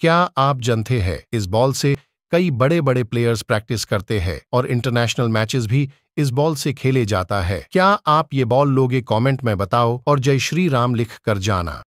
क्या आप जनते हैं इस बॉल से कई बड़े बड़े प्लेयर्स प्रैक्टिस करते हैं और इंटरनेशनल मैचेस भी इस बॉल से खेले जाता है क्या आप ये बॉल लोगे कमेंट में बताओ और जय श्री राम लिख कर जाना